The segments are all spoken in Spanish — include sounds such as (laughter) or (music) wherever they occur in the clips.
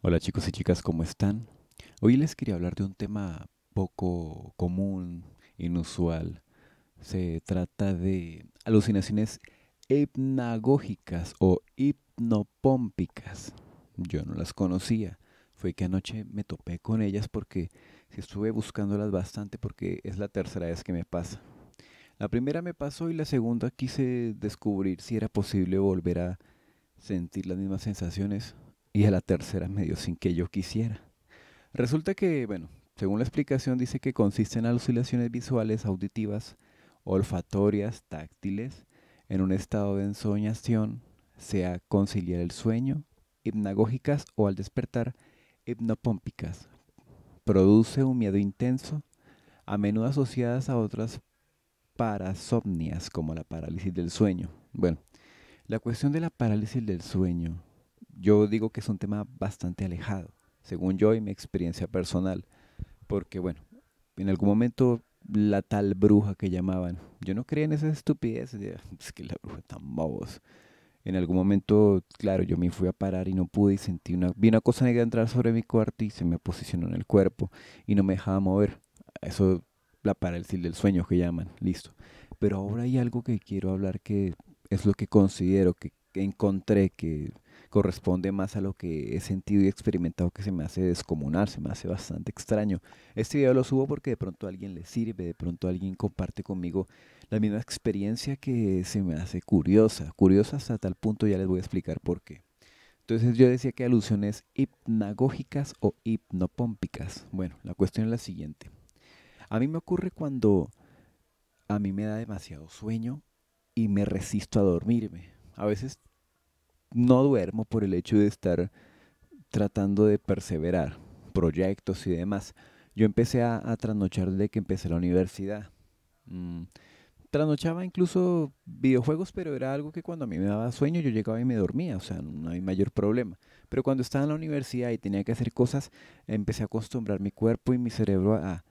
Hola chicos y chicas, ¿cómo están? Hoy les quería hablar de un tema poco común, inusual. Se trata de alucinaciones hipnagógicas o hipnopómpicas. Yo no las conocía. Fue que anoche me topé con ellas porque estuve buscándolas bastante porque es la tercera vez que me pasa. La primera me pasó y la segunda quise descubrir si era posible volver a sentir las mismas sensaciones y a la tercera me dio sin que yo quisiera. Resulta que, bueno, según la explicación dice que consisten en alucinaciones visuales, auditivas, olfatorias, táctiles, en un estado de ensoñación, sea conciliar el sueño, hipnagógicas o al despertar, hipnopómpicas. Produce un miedo intenso, a menudo asociadas a otras parasomnias como la parálisis del sueño. Bueno, la cuestión de la parálisis del sueño yo digo que es un tema bastante alejado, según yo y mi experiencia personal, porque bueno, en algún momento la tal bruja que llamaban, yo no creía en esas estupidez, es que la bruja tan bobos. En algún momento, claro, yo me fui a parar y no pude y sentí una, vi una cosa negra entrar sobre mi cuarto y se me posicionó en el cuerpo y no me dejaba mover. Eso la parálisis del sueño que llaman, listo. Pero ahora hay algo que quiero hablar que es lo que considero que encontré que corresponde más a lo que he sentido y experimentado que se me hace descomunal, se me hace bastante extraño. Este video lo subo porque de pronto a alguien le sirve, de pronto alguien comparte conmigo la misma experiencia que se me hace curiosa, curiosa hasta tal punto ya les voy a explicar por qué. Entonces yo decía que alusiones hipnagógicas o hipnopómpicas. Bueno, la cuestión es la siguiente. A mí me ocurre cuando a mí me da demasiado sueño y me resisto a dormirme. A veces no duermo por el hecho de estar tratando de perseverar, proyectos y demás. Yo empecé a, trasnochar desde que empecé la universidad. Mm, trasnochaba incluso videojuegos, pero era algo que cuando a mí me daba sueño yo llegaba y me dormía, o sea, no hay mayor problema. Pero cuando estaba en la universidad y tenía que hacer cosas, empecé a acostumbrar mi cuerpo y mi cerebro a,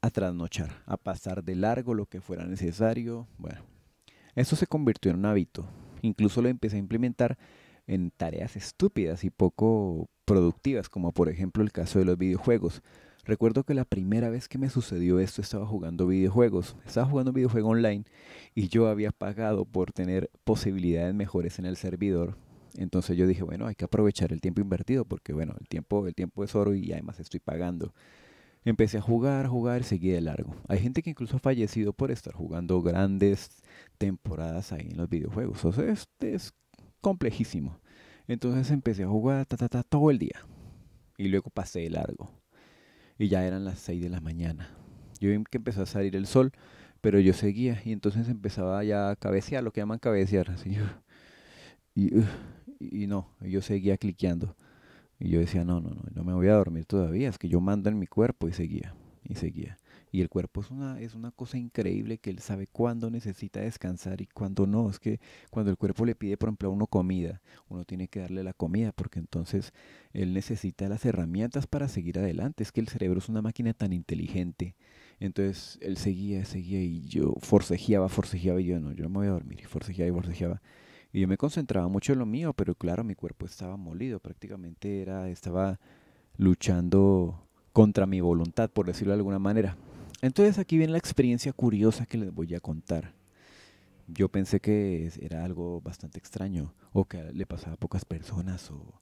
a trasnochar, a pasar de largo lo que fuera necesario. Bueno, eso se convirtió en un hábito. Incluso lo empecé a implementar en tareas estúpidas y poco productivas, como por ejemplo el caso de los videojuegos. Recuerdo que la primera vez que me sucedió esto estaba jugando videojuegos, estaba jugando un videojuego online y yo había pagado por tener posibilidades mejores en el servidor. Entonces yo dije, bueno, hay que aprovechar el tiempo invertido porque bueno, el tiempo, el tiempo es oro y además estoy pagando. Empecé a jugar, jugar, seguí de largo. Hay gente que incluso ha fallecido por estar jugando grandes temporadas ahí en los videojuegos. O este es complejísimo. Entonces empecé a jugar ta, ta, ta, todo el día. Y luego pasé de largo. Y ya eran las 6 de la mañana. Yo vi que empezó a salir el sol, pero yo seguía. Y entonces empezaba ya a cabecear, lo que llaman cabecear. (laughs) y, uh, y no, yo seguía cliqueando. Y yo decía, no, no, no, no me voy a dormir todavía. Es que yo mando en mi cuerpo y seguía. Y seguía. Y el cuerpo es una, es una cosa increíble que él sabe cuándo necesita descansar y cuándo no. Es que cuando el cuerpo le pide, por ejemplo, a uno comida, uno tiene que darle la comida porque entonces él necesita las herramientas para seguir adelante. Es que el cerebro es una máquina tan inteligente. Entonces él seguía, seguía y yo forcejeaba, forcejeaba y yo no, yo no me voy a dormir. Y forcejeaba y forcejeaba. Y yo me concentraba mucho en lo mío, pero claro, mi cuerpo estaba molido, prácticamente era, estaba luchando contra mi voluntad, por decirlo de alguna manera. Entonces aquí viene la experiencia curiosa que les voy a contar. Yo pensé que era algo bastante extraño o que le pasaba a pocas personas o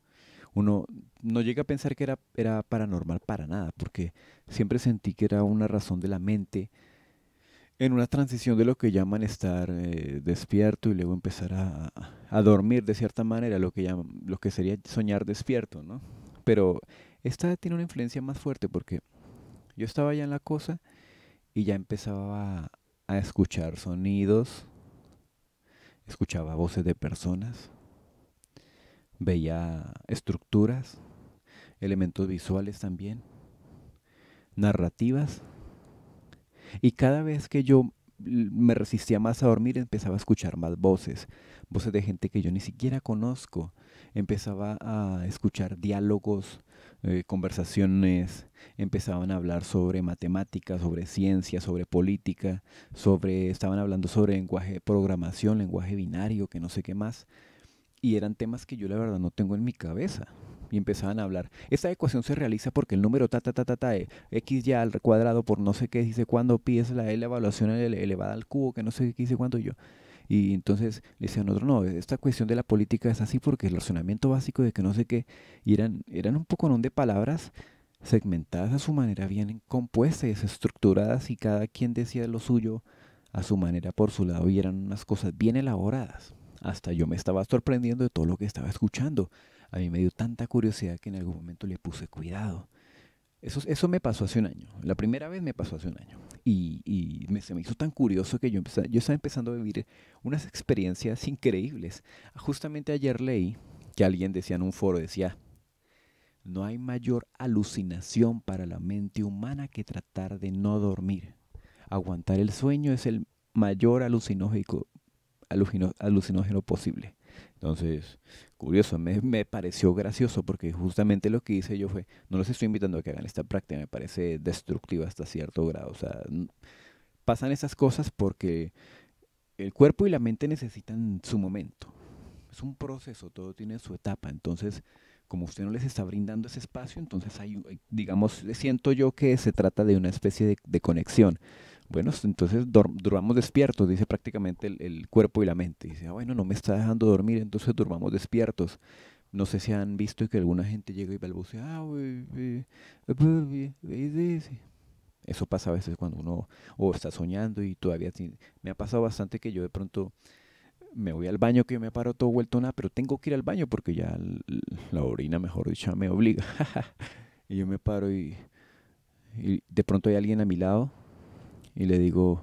uno no llega a pensar que era, paranormal para nada porque siempre sentí que era una razón de la mente en una transición de lo que llaman estar eh, despierto y luego empezar a, dormir de cierta manera, lo que, lo que sería soñar despierto, ¿no? Pero esta tiene una influencia más fuerte porque yo estaba ya en la cosa y ya empezaba a escuchar sonidos, escuchaba voces de personas, veía estructuras, elementos visuales también, narrativas. Y cada vez que yo me resistía más a dormir, empezaba a escuchar más voces, voces de gente que yo ni siquiera conozco. Empezaba a escuchar diálogos, eh, conversaciones, empezaban a hablar sobre matemáticas, sobre ciencia, sobre política, sobre, estaban hablando sobre lenguaje de programación, lenguaje binario, que no sé qué más. Y eran temas que yo la verdad no tengo en mi cabeza y empezaban a hablar. Esta ecuación se realiza porque el número ta ta ta ta, ta e, x ya al cuadrado por no sé qué dice cuándo pi es la l evaluación elevada al cubo que no sé qué dice cuando yo. Y entonces le decían otro, no, esta cuestión de la política es así porque el razonamiento básico de que no sé qué, y eran, eran un poco de palabras segmentadas a su manera, bien compuestas, estructuradas y cada quien decía lo suyo a su manera por su lado y eran unas cosas bien elaboradas. Hasta yo me estaba sorprendiendo de todo lo que estaba escuchando a mí me dio tanta curiosidad que en algún momento le puse cuidado. Eso, eso me pasó hace un año. La primera vez me pasó hace un año. Y, me, se me hizo tan curioso que yo, yo estaba empezando a vivir unas experiencias increíbles. Justamente ayer leí que alguien decía en un foro, decía, no hay mayor alucinación para la mente humana que tratar de no dormir. Aguantar el sueño es el mayor alucinógeno posible. Entonces, curioso, me, me, pareció gracioso porque justamente lo que hice yo fue, no los estoy invitando a que hagan esta práctica, me parece destructiva hasta cierto grado. O sea, pasan esas cosas porque el cuerpo y la mente necesitan su momento. Es un proceso, todo tiene su etapa. Entonces, como usted no les está brindando ese espacio, entonces hay, digamos, siento yo que se trata de una especie de conexión. Bueno, entonces durmamos despiertos, dice prácticamente el, el, cuerpo y la mente. Dice, ah, bueno, no me está dejando dormir, entonces durmamos despiertos. No sé si han visto que alguna gente llega y balbucea, al ah, Eso pasa a veces cuando uno o está soñando y todavía me ha pasado bastante que yo de pronto me voy al baño que yo me paro todo vuelto nada, pero tengo que ir al baño porque ya la orina, mejor dicho, me obliga. (laughs) y yo me paro y de pronto hay alguien a mi lado y le digo,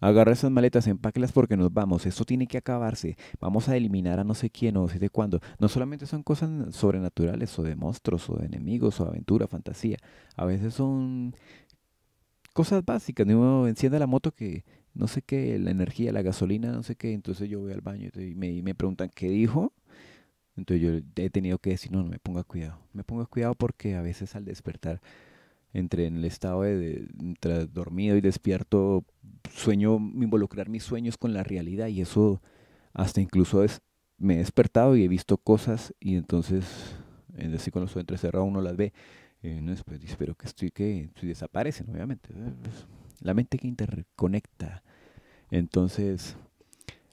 agarra esas maletas, empáquelas porque nos vamos, esto tiene que acabarse, vamos a eliminar a no sé quién o no sé de cuándo. No solamente son cosas sobrenaturales o de monstruos o de enemigos o aventura, fantasía, a veces son cosas básicas, uno enciende la moto que no sé qué, la energía, la gasolina, no sé qué, entonces yo voy al baño y me, y me preguntan, ¿qué dijo? Entonces yo he tenido que decir, no, no me ponga cuidado, me ponga cuidado porque a veces al despertar entre en el estado de, dormido y despierto, sueño, involucrar mis sueños con la realidad y eso hasta incluso me he despertado y he visto cosas y entonces, es decir, con los ojos uno las ve. Y eh, después espero que estoy que pues, desaparecen, obviamente. Pues, la mente que interconecta. Entonces,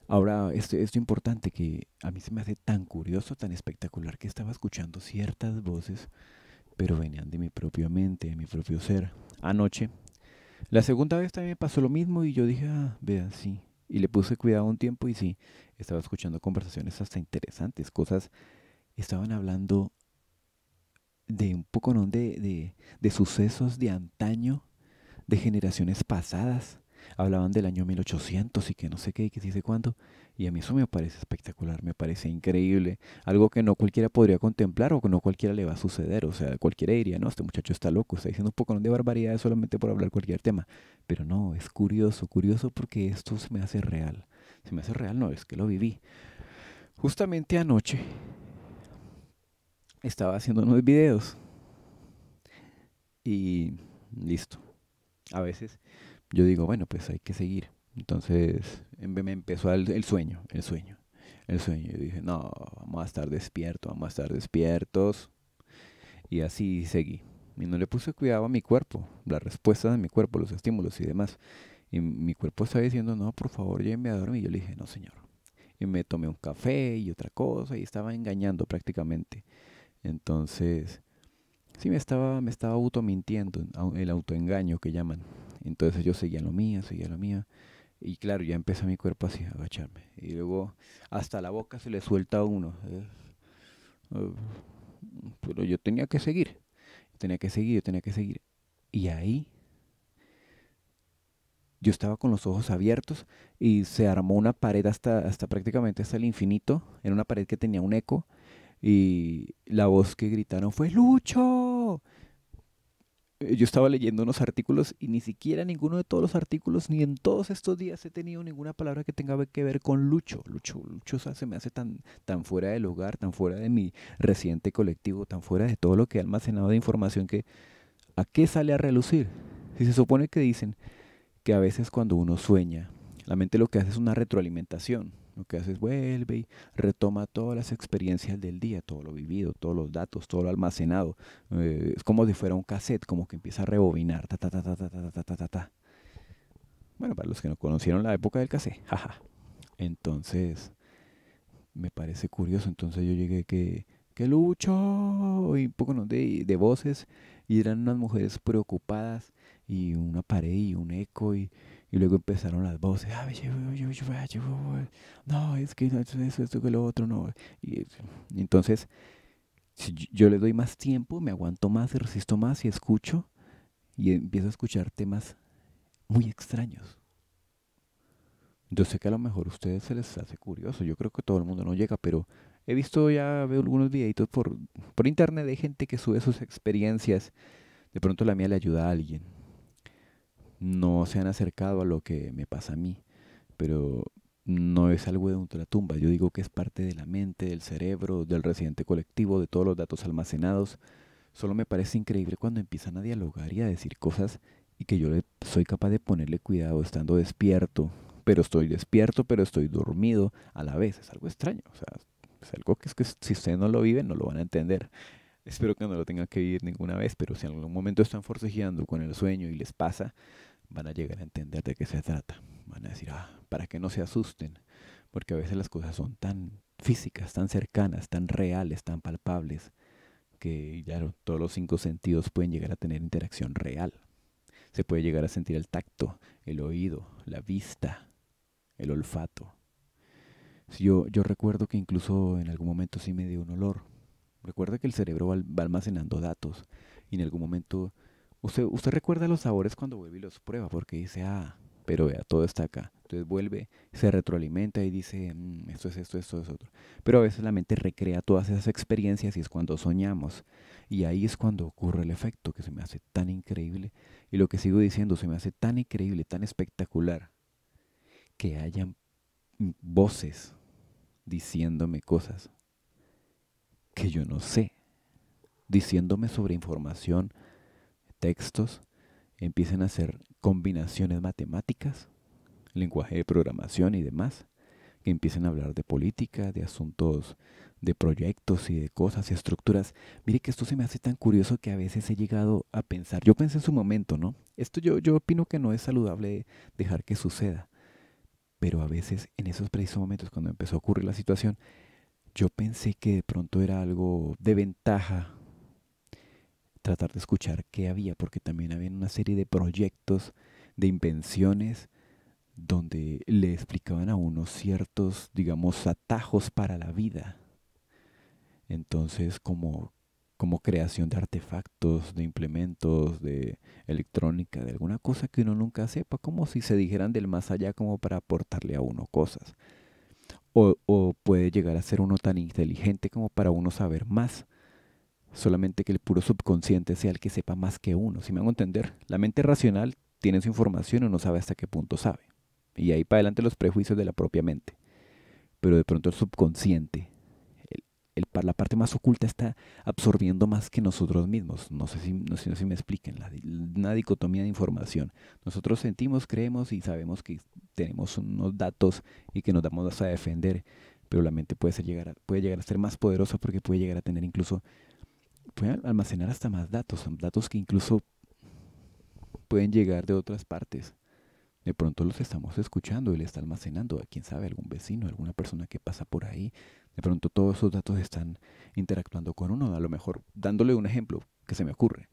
ahora, esto, es importante que a mí se me hace tan curioso, tan espectacular, que estaba escuchando ciertas voces pero venían de mi propia mente, de mi propio ser. Anoche, la segunda vez también me pasó lo mismo y yo dije, ah, vea, sí. Y le puse cuidado un tiempo y sí, estaba escuchando conversaciones hasta interesantes, cosas, estaban hablando de un poco ¿no? de, de, de sucesos de antaño, de generaciones pasadas. Hablaban del año 1800 y que no sé qué, y que sí sé cuándo. Y a mí eso me parece espectacular, me parece increíble. Algo que no cualquiera podría contemplar o que no cualquiera le va a suceder. O sea, cualquiera diría, no, este muchacho está loco, está diciendo un poco de barbaridades solamente por hablar cualquier tema. Pero no, es curioso, curioso porque esto se me hace real. Se me hace real, no, es que lo viví. Justamente anoche estaba haciendo unos videos. Y listo. A veces yo digo, bueno, pues hay que seguir. Entonces em, me empezó el, sueño, el sueño, el sueño. Y dije, no, vamos a estar despiertos, vamos a estar despiertos. Y así seguí. Y no le puse cuidado a mi cuerpo, las respuestas de mi cuerpo, los estímulos y demás. Y mi cuerpo estaba diciendo, no, por favor, llévenme a dormir. Y yo le dije, no, señor. Y me tomé un café y otra cosa y estaba engañando prácticamente. Entonces, sí me estaba, me estaba auto mintiendo, el autoengaño que llaman. Entonces yo seguía lo mío, seguía lo mío. Y claro, ya empezó mi cuerpo así, a agacharme. Y luego hasta la boca se le suelta uno. Pero yo tenía que seguir, tenía que seguir, tenía que seguir. Y ahí yo estaba con los ojos abiertos y se armó una pared hasta, hasta prácticamente hasta el infinito. Era una pared que tenía un eco. Y la voz que gritaron fue Lucho yo estaba leyendo unos artículos y ni siquiera ninguno de todos los artículos, ni en todos estos días he tenido ninguna palabra que tenga que ver con Lucho. Lucho, Lucho se me hace tan, tan fuera del hogar, tan fuera de mi reciente colectivo, tan fuera de todo lo que he almacenado de información que ¿a qué sale a relucir? Si se supone que dicen que a veces cuando uno sueña, la mente lo que hace es una retroalimentación lo que haces, vuelve y retoma todas las experiencias del día, todo lo vivido, todos los datos, todo lo almacenado. es como si fuera un cassette, como que empieza a rebobinar. Ta, ta, ta, ta, ta, ta, ta, ta, ta, Bueno, para los que no conocieron la época del cassette, jaja. Entonces, me parece curioso. Entonces yo llegué que, que lucho y un poco ¿no? de, de voces y eran unas mujeres preocupadas y una pared y un eco y y luego empezaron las voces, no, es que eso, que lo otro, no. Y entonces, si yo le doy más tiempo, me aguanto más, resisto más y escucho, y empiezo a escuchar temas muy extraños. Yo sé que a lo mejor a ustedes se les hace curioso, yo creo que todo el mundo no llega, pero he visto ya, veo algunos videitos por, por internet de gente que sube sus experiencias, de pronto la mía le ayuda a alguien no se han acercado a lo que me pasa a mí, pero no es algo de tumba. yo digo que es parte de la mente, del cerebro, del residente colectivo, de todos los datos almacenados. Solo me parece increíble cuando empiezan a dialogar y a decir cosas y que yo soy capaz de ponerle cuidado estando despierto, pero estoy despierto, pero estoy dormido a la vez, es algo extraño, sea, es algo que, es que si ustedes no lo viven no lo van a entender. Espero que no lo tengan que vivir ninguna vez, pero si en algún momento están forcejeando con el sueño y les pasa, van a llegar a entender de qué se trata. Van a decir, ah, para que no se asusten, porque a veces las cosas son tan físicas, tan cercanas, tan reales, tan palpables, que ya todos los cinco sentidos pueden llegar a tener interacción real. Se puede llegar a sentir el tacto, el oído, la vista, el olfato. Yo, yo recuerdo que incluso en algún momento sí me dio un olor, Recuerda que el cerebro va almacenando datos y en algún momento usted, recuerda los sabores cuando vuelve y los prueba porque dice, ah, pero vea, todo está acá. Entonces vuelve, se retroalimenta y dice, mm, esto es esto, esto es otro. Pero a veces la mente recrea todas esas experiencias y es cuando soñamos. Y ahí es cuando ocurre el efecto que se me hace tan increíble. Y lo que sigo diciendo, se me hace tan increíble, tan espectacular, que hayan voces diciéndome cosas que yo no sé, diciéndome sobre información, textos, empiecen a hacer combinaciones matemáticas, lenguaje de programación y demás, que empiecen a hablar de política, de asuntos, de proyectos y de cosas y estructuras. Mire que esto se me hace tan curioso que a veces he llegado a pensar, yo pensé en su momento, ¿no? Esto yo, yo opino que no es saludable dejar que suceda, pero a veces en esos precisos momentos cuando empezó a ocurrir la situación, yo pensé que de pronto era algo de ventaja tratar de escuchar qué había, porque también había una serie de proyectos, de invenciones, donde le explicaban a uno ciertos, digamos, atajos para la vida. Entonces, como, como creación de artefactos, de implementos, de electrónica, de alguna cosa que uno nunca sepa, como si se dijeran del más allá como para aportarle a uno cosas. O, puede llegar a ser uno tan inteligente como para uno saber más. Solamente que el puro subconsciente sea el que sepa más que uno. Si me hago entender, la mente racional tiene su información y no sabe hasta qué punto sabe. Y ahí para adelante los prejuicios de la propia mente. Pero de pronto el subconsciente el, la parte más oculta está absorbiendo más que nosotros mismos. No sé si, no sé si me expliquen, la, una dicotomía de información. Nosotros sentimos, creemos y sabemos que tenemos unos datos y que nos damos a defender, pero la mente puede, llegar a, puede llegar a ser más poderosa porque puede llegar a tener incluso, puede almacenar hasta más datos, datos que incluso pueden llegar de otras partes. De pronto los estamos escuchando, y él está almacenando, a quién sabe, algún vecino, alguna persona que pasa por ahí, de pronto todos esos datos están interactuando con uno, a lo mejor dándole un ejemplo que se me ocurre.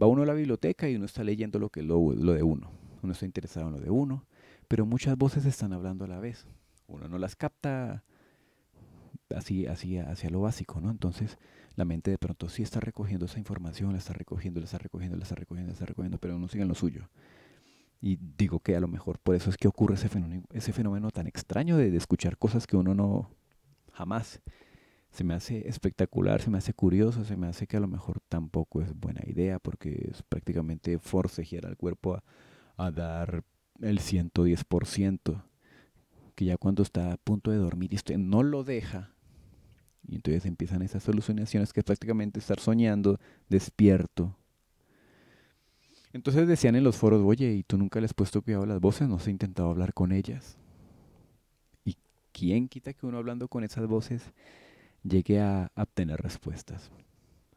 Va uno a la biblioteca y uno está leyendo lo, que, lo, lo de uno, uno está interesado en lo de uno, pero muchas voces están hablando a la vez. Uno no las capta así, así hacia lo básico, ¿no? Entonces la mente de pronto sí está recogiendo esa información, la está recogiendo, la está recogiendo, la está recogiendo, la está recogiendo, pero uno sigue en lo suyo. Y digo que a lo mejor por eso es que ocurre ese fenómeno, ese fenómeno tan extraño de escuchar cosas que uno no, jamás. Se me hace espectacular, se me hace curioso, se me hace que a lo mejor tampoco es buena idea porque es prácticamente forcejear al cuerpo a, dar el 110%, que ya cuando está a punto de dormir y usted no lo deja, y entonces empiezan esas alucinaciones que es prácticamente estar soñando despierto. Entonces decían en los foros, oye, ¿y tú nunca les has puesto cuidado a las voces? ¿No has intentado hablar con ellas? ¿Quién quita que uno hablando con esas voces llegue a obtener respuestas?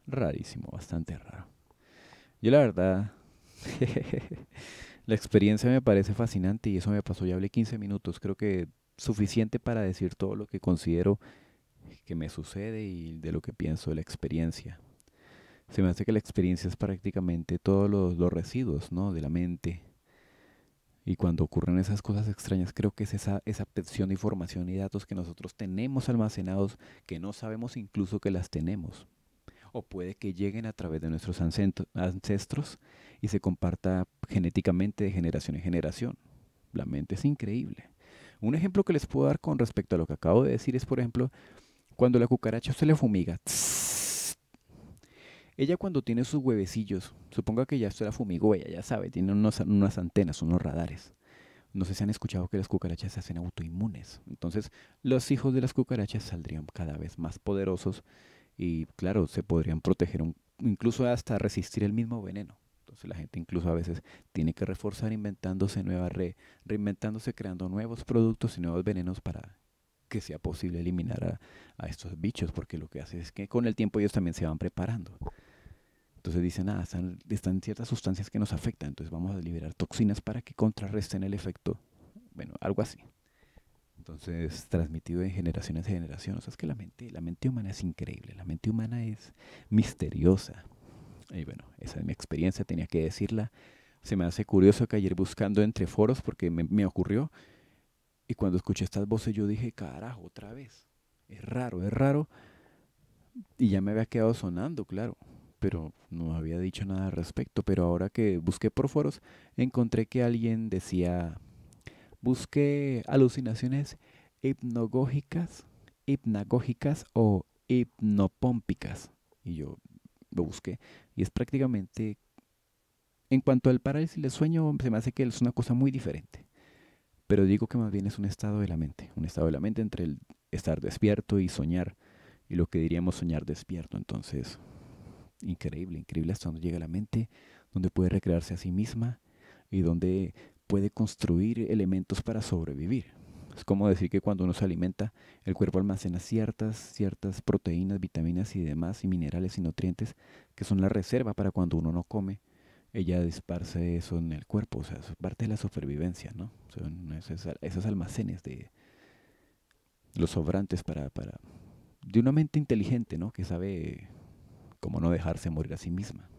Rarísimo, bastante raro. Yo la verdad, (laughs) la experiencia me parece fascinante y eso me pasó. Ya hablé 15 minutos, creo que suficiente para decir todo lo que considero que me sucede y de lo que pienso de la experiencia. Se me hace que la experiencia es prácticamente todos los, residuos ¿no? de la mente, y cuando ocurren esas cosas extrañas, creo que es esa, esa de información y datos que nosotros tenemos almacenados, que no sabemos incluso que las tenemos. O puede que lleguen a través de nuestros ancestros y se comparta genéticamente de generación en generación. La mente es increíble. Un ejemplo que les puedo dar con respecto a lo que acabo de decir es, por ejemplo, cuando la cucaracha se le fumiga. Ella cuando tiene sus huevecillos, suponga que ya esto era fumigó, ella ya sabe, tiene unos, unas antenas, unos radares. No sé si han escuchado que las cucarachas se hacen autoinmunes. Entonces, los hijos de las cucarachas saldrían cada vez más poderosos y, claro, se podrían proteger, incluso hasta resistir el mismo veneno. Entonces, la gente incluso a veces tiene que reforzar inventándose nuevas re, reinventándose, creando nuevos productos y nuevos venenos para que sea posible eliminar a estos bichos, porque lo que hace es que con el tiempo ellos también se van preparando. Entonces dicen, ah, están, ciertas sustancias que nos afectan, entonces vamos a liberar toxinas para que contrarresten el efecto. Bueno, algo así. Entonces, transmitido de generación en generación. O sea, es que la mente, la mente humana es increíble, la mente humana es misteriosa. Y bueno, esa es mi experiencia, tenía que decirla. Se me hace curioso que ayer buscando entre foros, porque me, me ocurrió, y cuando escuché estas voces yo dije, carajo, otra vez. Es raro, es raro. Y ya me había quedado sonando, claro pero no había dicho nada al respecto. Pero ahora que busqué por foros, encontré que alguien decía, busqué alucinaciones hipnogógicas, hipnagógicas o hipnopómpicas. Y yo lo busqué. Y es prácticamente, en cuanto al parálisis del sueño, se me hace que es una cosa muy diferente. Pero digo que más bien es un estado de la mente, un estado de la mente entre el estar despierto y soñar, y lo que diríamos soñar despierto. Entonces, increíble, increíble hasta donde llega la mente, donde puede recrearse a sí misma y donde puede construir elementos para sobrevivir. Es como decir que cuando uno se alimenta, el cuerpo almacena ciertas, ciertas proteínas, vitaminas y demás, y minerales y nutrientes, que son la reserva para cuando uno no come, ella disparce eso en el cuerpo. O sea, es parte de la supervivencia, ¿no? Son esos, almacenes de los sobrantes para, para... de una mente inteligente, ¿no? Que sabe como no dejarse morir a sí misma.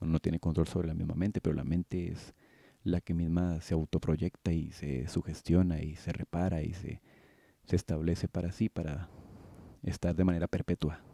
Uno no tiene control sobre la misma mente, pero la mente es la que misma se autoproyecta y se sugestiona y se repara y se, se establece para sí, para estar de manera perpetua.